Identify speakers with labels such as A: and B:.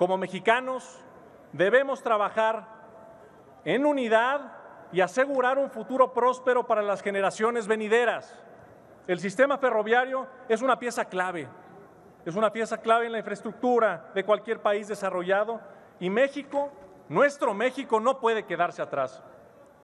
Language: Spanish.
A: Como mexicanos, debemos trabajar en unidad y asegurar un futuro próspero para las generaciones venideras. El sistema ferroviario es una pieza clave, es una pieza clave en la infraestructura de cualquier país desarrollado y México, nuestro México, no puede quedarse atrás.